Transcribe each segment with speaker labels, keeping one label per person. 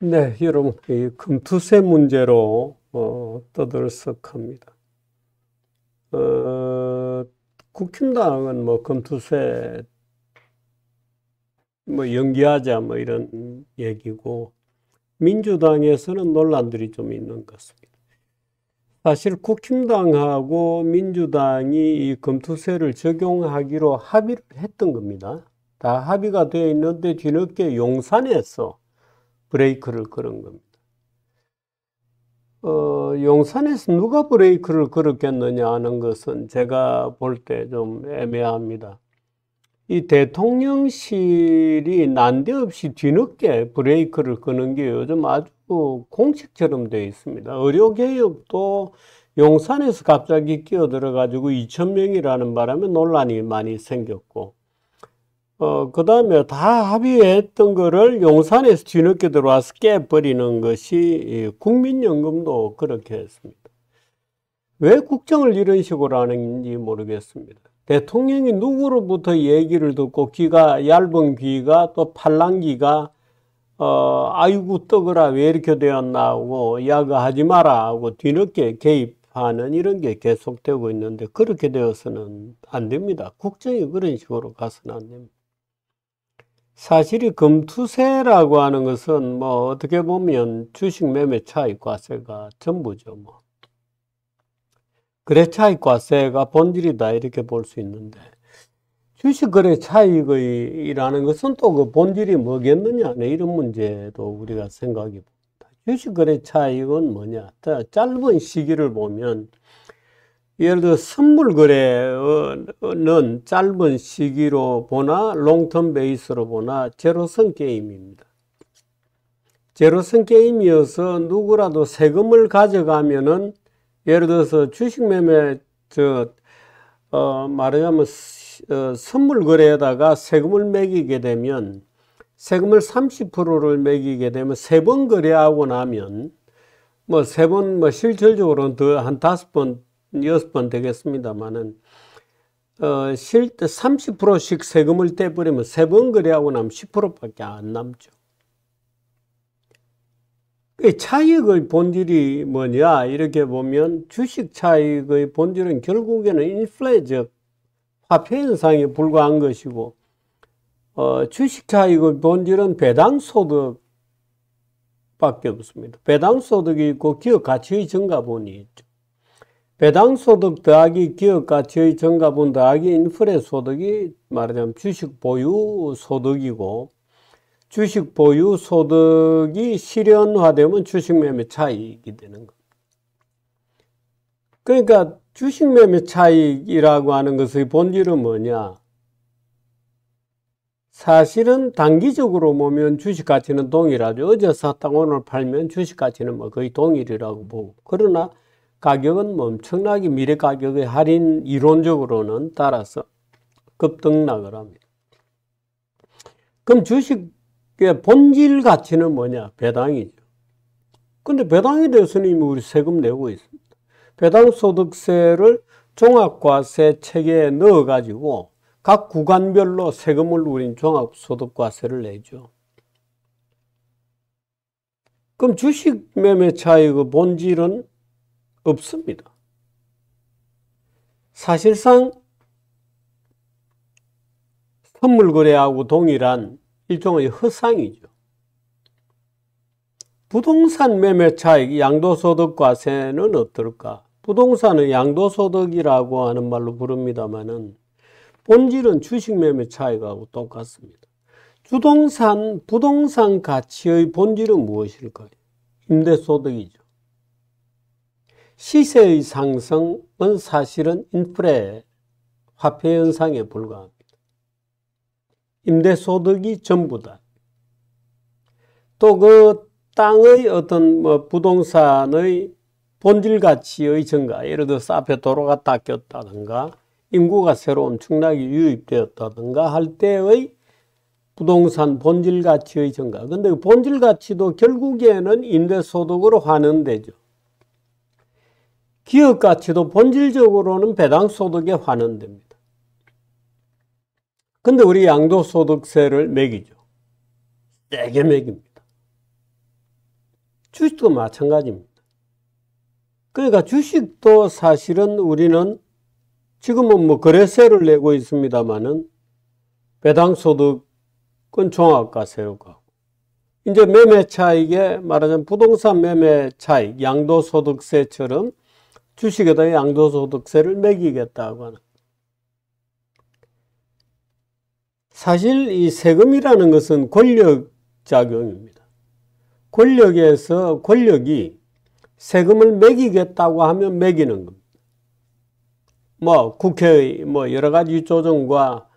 Speaker 1: 네, 여러분, 이 금투세 문제로 어, 떠들썩합니다. 어, 국힘당은 뭐 금투세 뭐 연기하자 뭐 이런 얘기고 민주당에서는 논란들이 좀 있는 것 같습니다. 사실 국힘당하고 민주당이 이 금투세를 적용하기로 합의를 했던 겁니다. 다 합의가 되어 있는데 뒤늦게 용산에서 브레이크를 걸은 겁니다. 어, 용산에서 누가 브레이크를 걸었겠느냐 하는 것은 제가 볼 때 좀 애매합니다. 이 대통령실이 난데없이 뒤늦게 브레이크를 끄는 게 요즘 아주 공식처럼 되어 있습니다. 의료개혁도 용산에서 갑자기 끼어들어가지고 2,000명이라는 바람에 논란이 많이 생겼고, 어, 그 다음에 다 합의했던 거를 용산에서 뒤늦게 들어와서 깨버리는 것이 국민연금도 그렇게 했습니다. 왜 국정을 이런 식으로 하는지 모르겠습니다. 대통령이 누구로부터 얘기를 듣고 귀가 얇은 귀가 또 팔랑귀가 어, 아이고 떡으라 왜 이렇게 되었나 하고 야가하지 마라 하고 뒤늦게 개입하는 이런 게 계속되고 있는데 그렇게 되어서는 안 됩니다. 국정이 그런 식으로 가서는 안 됩니다. 사실이 검투세라고 하는 것은 뭐 어떻게 보면 주식 매매 차익 과세가 전부죠. 뭐. 거래 차익 과세가 본질이다 이렇게 볼 수 있는데 주식 거래 차익이라는 것은 또 그 본질이 뭐겠느냐 네, 이런 문제도 우리가 생각해 봅니다. 주식 거래 차익은 뭐냐? 짧은 시기를 보면 예를 들어 선물 거래는 짧은 시기로 보나 롱텀 베이스로 보나 제로선 게임입니다. 제로선 게임이어서 누구라도 세금을 가져가면은 예를 들어서 주식 매매 저 어, 말하자면 어, 선물 거래에다가 세금을 매기게 되면 세금을 30%를 매기게 되면 세 번 거래하고 나면 뭐 세 번뭐 뭐 실질적으로는 더 한 다섯 번 여섯 번 되겠습니다만은 어, 실제 30%씩 세금을 떼버리면 세 번 거래하고 나면 10%밖에 안 남죠. 그 차익의 본질이 뭐냐 이렇게 보면 주식 차익의 본질은 결국에는 인플레적 화폐 현상에 불과한 것이고 어, 주식 차익의 본질은 배당 소득밖에 없습니다. 배당 소득이 있고 기업 가치의 증가분이 있죠. 배당소득 더하기 기업가치의 증가분 더하기 인플레 소득이 말하자면 주식 보유 소득이고 주식 보유 소득이 실현화되면 주식 매매 차익이 되는 겁 그러니까 주식 매매 차익이라고 하는 것의 본질은 뭐냐? 사실은 단기적으로 보면 주식 가치는 동일하죠. 어제 샀다 오늘 팔면 주식 가치는 뭐 거의 동일이라고 보고. 그러나 가격은 뭐 엄청나게 미래 가격의 할인 이론적으로는 따라서 급등락을 합니다. 그럼 주식의 본질 가치는 뭐냐? 배당이죠. 근데 배당에 대해서는 우리 세금 내고 있습니다. 배당소득세를 종합과세 체계에 넣어가지고 각 구간별로 세금을 우린 종합소득과세를 내죠. 그럼 주식 매매 차익의 본질은 없습니다. 사실상 선물 거래하고 동일한 일종의 허상이죠. 부동산 매매 차익 양도소득과 세는 어떨까? 부동산은 양도소득이라고 하는 말로 부릅니다만은 본질은 주식 매매 차익하고 똑같습니다. 주동산, 부동산 가치의 본질은 무엇일까요? 임대소득이죠. 시세의 상승은 사실은 인플레 화폐 현상에 불과합니다. 임대소득이 전부다. 또 그 땅의 어떤 뭐 부동산의 본질 가치의 증가, 예를 들어서 앞에 도로가 닦였다든가, 인구가 새로 엄청나게 유입되었다든가 할 때의 부동산 본질 가치의 증가. 근데 그 본질 가치도 결국에는 임대소득으로 환원되죠. 기업 가치도 본질적으로는 배당 소득에 환원됩니다. 근데 우리 양도소득세를 매기죠. 세게 매깁니다. 주식도 마찬가지입니다. 그러니까 주식도 사실은 우리는 지금은 뭐 거래세를 내고 있습니다만은 배당소득은 종합과세요가 이제 매매 차익에 말하자면 부동산 매매 차익, 양도소득세처럼 주식에다 양도소득세를 매기겠다고 하는 사실 이 세금이라는 것은 권력작용입니다. 권력에서 권력이 세금을 매기겠다고 하면 매기는 겁니다. 뭐 국회의 뭐 여러 가지 조정과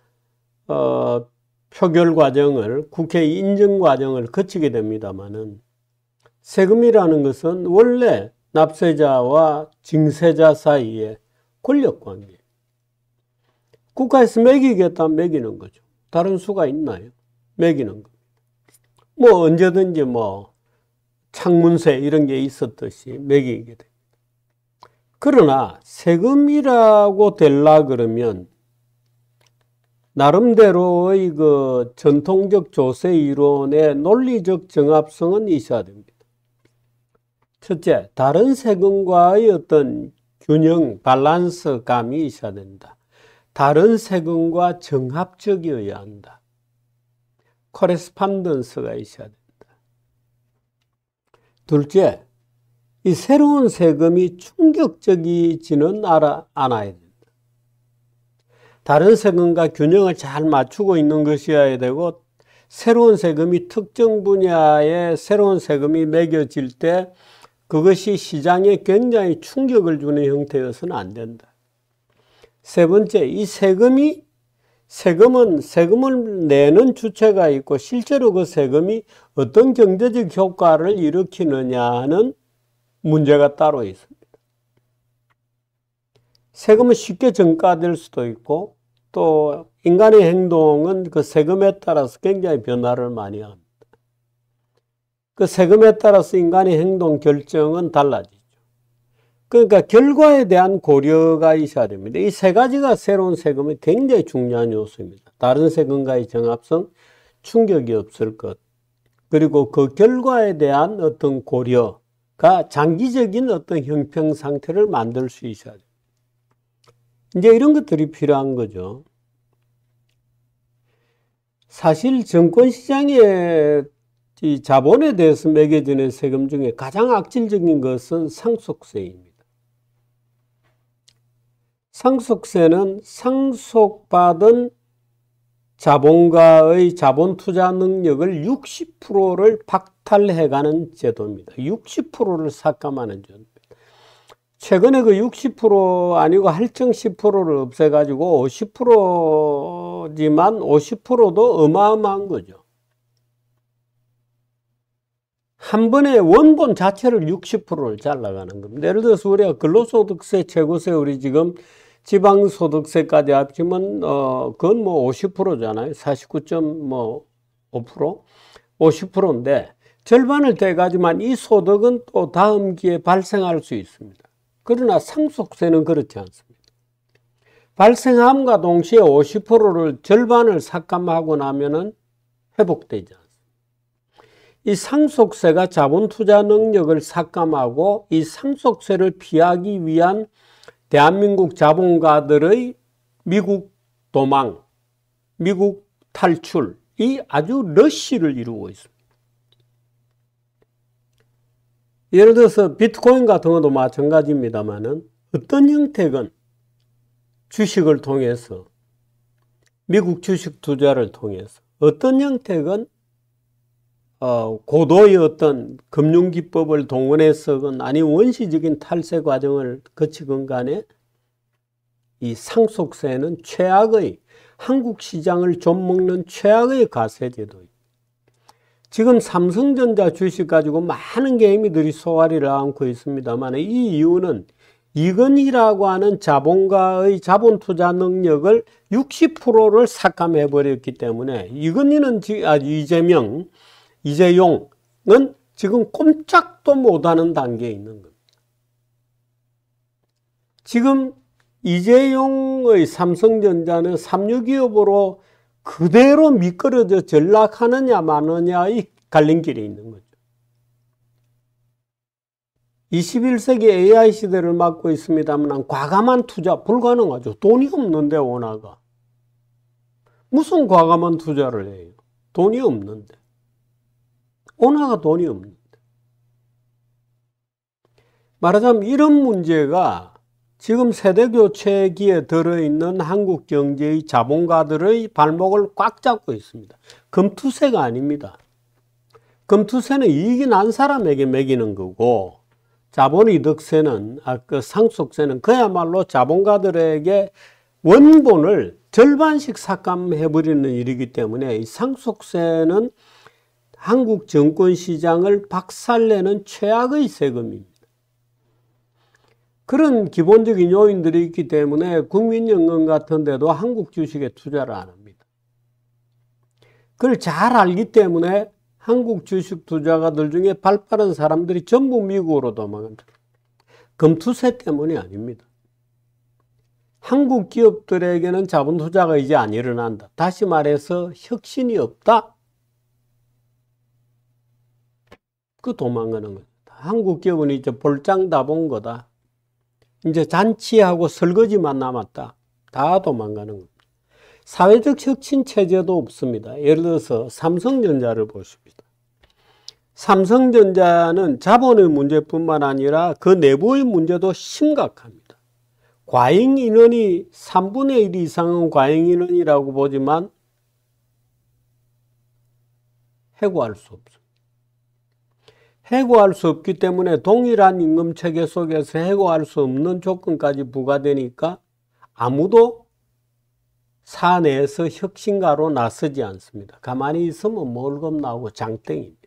Speaker 1: 어, 표결 과정을 국회 인정 과정을 거치게 됩니다만은 세금이라는 것은 원래 납세자와 징세자 사이의 권력관계. 국가에서 매기겠다 매기는 거죠. 다른 수가 있나요? 매기는 겁뭐 언제든지 뭐 창문세 이런 게 있었듯이 매기게 됩 그러나 세금이라고 될라 그러면 나름대로의 그 전통적 조세 이론의 논리적 정합성은 있어야 됩니다. 첫째, 다른 세금과의 어떤 균형, 밸런스감이 있어야 된다. 다른 세금과 정합적이어야 한다. 코레스판던스가 있어야 된다. 둘째, 이 새로운 세금이 충격적이지는 알아, 않아야 된다. 다른 세금과 균형을 잘 맞추고 있는 것이어야 되고, 새로운 세금이 특정 분야에 새로운 세금이 매겨질 때 그것이 시장에 굉장히 충격을 주는 형태여서는 안 된다. 세 번째, 이 세금이 세금은 세금을 내는 주체가 있고 실제로 그 세금이 어떤 경제적 효과를 일으키느냐는 문제가 따로 있습니다. 세금은 쉽게 증가될 수도 있고 또 인간의 행동은 그 세금에 따라서 굉장히 변화를 많이 합니다. 그 세금에 따라서 인간의 행동 결정은 달라지죠. 그러니까 결과에 대한 고려가 있어야 됩니다. 이 세 가지가 새로운 세금의 굉장히 중요한 요소입니다. 다른 세금과의 정합성, 충격이 없을 것, 그리고 그 결과에 대한 어떤 고려가 장기적인 어떤 형평 상태를 만들 수 있어야 됩니다. 이제 이런 것들이 필요한 거죠. 사실 정권 시장에 이 자본에 대해서 매겨지는 세금 중에 가장 악질적인 것은 상속세입니다. 상속세는 상속받은 자본가의 자본 투자 능력을 60%를 박탈해가는 제도입니다. 60%를 삭감하는 제도. 최근에 그 60% 아니고 할증 10%를 없애가지고 50%지만 50%도 어마어마한 거죠. 한 번에 원본 자체를 60%를 잘라가는 겁니다. 예를 들어서 우리가 근로소득세 최고세율이 지금 지방소득세까지 합치면 어 그건 뭐 50%잖아요. 49.5% 50%인데 절반을 돼가지만 이 소득은 또 다음 기에 발생할 수 있습니다. 그러나 상속세는 그렇지 않습니다. 발생함과 동시에 50%를 절반을 삭감하고 나면은 회복되죠. 이 상속세가 자본 투자 능력을 삭감하고 이 상속세를 피하기 위한 대한민국 자본가들의 미국 도망, 미국 탈출이 아주 러쉬를 이루고 있습니다. 예를 들어서 비트코인 같은 것도 마찬가지입니다만 어떤 형태건 주식을 통해서 미국 주식 투자를 통해서 어떤 형태건 어, 고도의 어떤 금융기법을 동원해서건 아니 원시적인 탈세 과정을 거치건 간에 이 상속세는 최악의 한국 시장을 좀먹는 최악의 과세제도 지금 삼성전자 주식 가지고 많은 개미들이 소화를 안고 있습니다만 이 이유는 이건희라고 하는 자본가의 자본 투자 능력을 60%를 삭감해 버렸기 때문에 이건희는 아, 이재명 이재용은 지금 꼼짝도 못하는 단계에 있는 겁니다. 지금 이재용의 삼성전자는 삼류기업으로 그대로 미끄러져 전락하느냐 마느냐의 갈림길에 있는 거죠. 21세기 AI 시대를 맞고 있습니다만 과감한 투자 불가능하죠. 돈이 없는데 원화가. 무슨 과감한 투자를 해요. 돈이 없는데. 온화가 돈이 없는데. 말하자면 이런 문제가 지금 세대교체기에 들어있는 한국 경제의 자본가들의 발목을 꽉 잡고 있습니다. 금투세가 아닙니다. 금투세는 이익이 난 사람에게 매기는 거고, 자본이득세는, 아, 그 상속세는 그야말로 자본가들에게 원본을 절반씩 삭감해버리는 일이기 때문에 이 상속세는 한국 정권 시장을 박살내는 최악의 세금입니다. 그런 기본적인 요인들이 있기 때문에 국민연금 같은 데도 한국 주식에 투자를 안 합니다. 그걸 잘 알기 때문에 한국 주식 투자가들 중에 발 빠른 사람들이 전부 미국으로 도망간다. 금투세 때문이 아닙니다. 한국 기업들에게는 자본 투자가 이제 안 일어난다. 다시 말해서 혁신이 없다. 그 도망가는 거다. 한국 기업은 이제 볼장 다 본 거다. 이제 잔치하고 설거지만 남았다. 다 도망가는 겁니다. 사회적 혁신 체제도 없습니다. 예를 들어서 삼성전자를 보십니다. 삼성전자는 자본의 문제뿐만 아니라 그 내부의 문제도 심각합니다. 과잉 인원이 3분의 1 이상은 과잉 인원이라고 보지만 해고할 수 없습니다. 해고할 수 없기 때문에 동일한 임금 체계 속에서 해고할 수 없는 조건까지 부과되니까 아무도 사내에서 혁신가로 나서지 않습니다. 가만히 있으면 몰금 나오고 장땡입니다.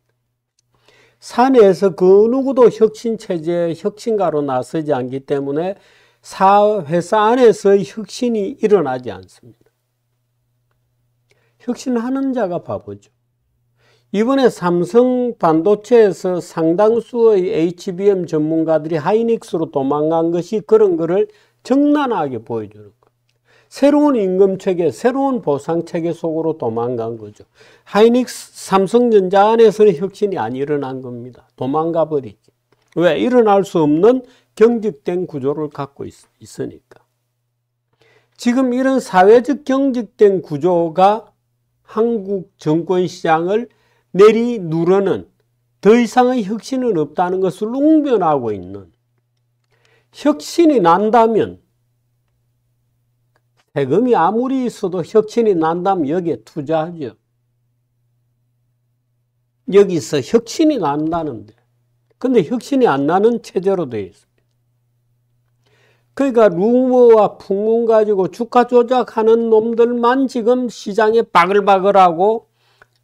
Speaker 1: 사내에서 그 누구도 혁신체제, 혁신가로 나서지 않기 때문에 사, 회사 안에서 혁신이 일어나지 않습니다. 혁신하는 자가 바보죠. 이번에 삼성 반도체에서 상당수의 HBM 전문가들이 하이닉스로 도망간 것이 그런 것을 적나라하게 보여주는 거예요. 새로운 임금 체계, 새로운 보상 체계 속으로 도망간 거죠. 하이닉스 삼성전자 안에서는 혁신이 안 일어난 겁니다. 도망가 버리지. 왜? 일어날 수 없는 경직된 구조를 갖고 있, 있으니까. 지금 이런 사회적 경직된 구조가 한국 정권 시장을 내리 누르는 더 이상의 혁신은 없다는 것을 웅변하고 있는 혁신이 난다면 세금이 아무리 있어도 혁신이 난다면 여기에 투자하죠. 여기서 혁신이 난다는데 근데 혁신이 안 나는 체제로 되어 있습니다. 그러니까 루머와 풍문 가지고 주가 조작하는 놈들만 지금 시장에 바글바글하고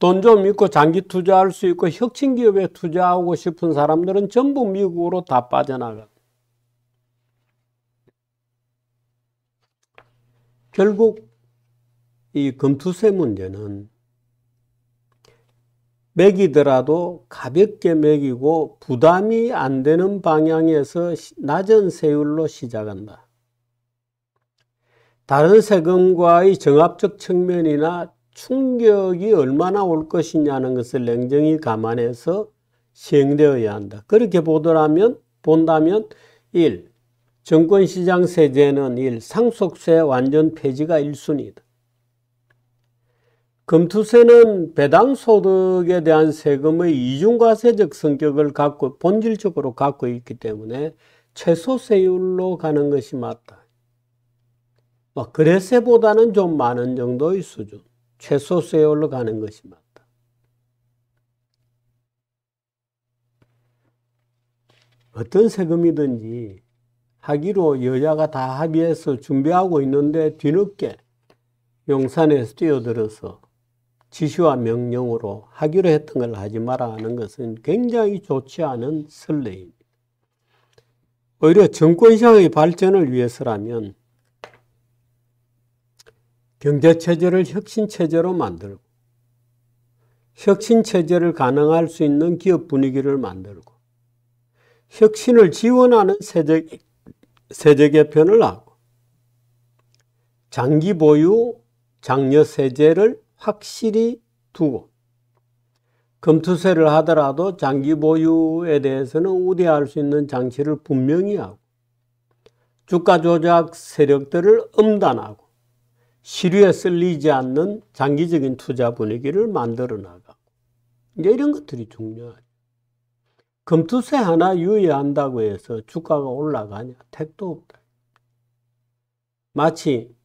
Speaker 1: 돈좀 있고 장기 투자할 수 있고 혁신 기업에 투자하고 싶은 사람들은 전부 미국으로 다 빠져나가. 결국 이 금투세 문제는 매기더라도 가볍게 매기고 부담이 안 되는 방향에서 낮은 세율로 시작한다. 다른 세금과의 정합적 측면이나 충격이 얼마나 올 것이냐는 것을 냉정히 감안해서 시행되어야 한다. 그렇게 보더라면 본다면 1. 정권시장 세제는 1. 상속세 완전 폐지가 1순위다. 금투세는 배당소득에 대한 세금의 이중과세적 성격을 갖고 본질적으로 갖고 있기 때문에 최소세율로 가는 것이 맞다. 뭐 그래세보다는 좀 많은 정도의 수준. 최소 수혜월로 가는 것이 맞다. 어떤 세금이든지 하기로 여자가 다 합의해서 준비하고 있는데 뒤늦게 용산에서 뛰어들어서 지시와 명령으로 하기로 했던 걸 하지 마라 하는 것은 굉장히 좋지 않은 설레입 오히려 정권시장의 발전을 위해서라면 경제체제를 혁신체제로 만들고 혁신체제를 가능할 수 있는 기업 분위기를 만들고 혁신을 지원하는 세제, 세제 개편을 하고 장기 보유 장려 세제를 확실히 두고 검투세를 하더라도 장기 보유에 대해서는 우대할 수 있는 장치를 분명히 하고 주가 조작 세력들을 엄단하고 시류에 쓸리지 않는 장기적인 투자 분위기를 만들어 나가고 이제 이런 것들이 중요하죠. 금투세 하나 유의한다고 해서 주가가 올라가냐? 택도 없다. 마치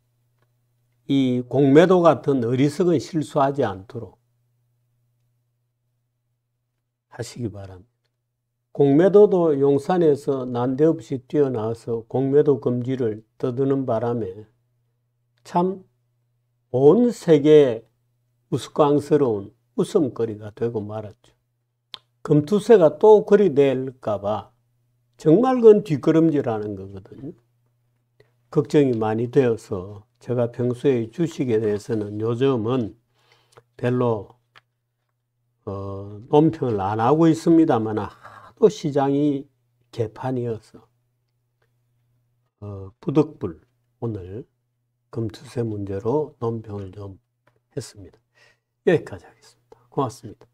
Speaker 1: 이 공매도 같은 어리석은 실수하지 않도록 하시기 바랍니다. 공매도도 용산에서 난데없이 뛰어나와서 공매도 금지를 떠드는 바람에 참온 세계에 우스꽝스러운 웃음거리가 되고 말았죠. 금투세가 또 그리 될까봐 정말 그건 뒷걸음질하는 거거든요. 걱정이 많이 되어서 제가 평소에 주식에 대해서는 요즘은 별로 어, 논평을 안 하고 있습니다만 하도 시장이 개판이어서 어, 부득불 오늘 금투세 문제로 논평을 좀 했습니다. 여기까지 하겠습니다. 고맙습니다.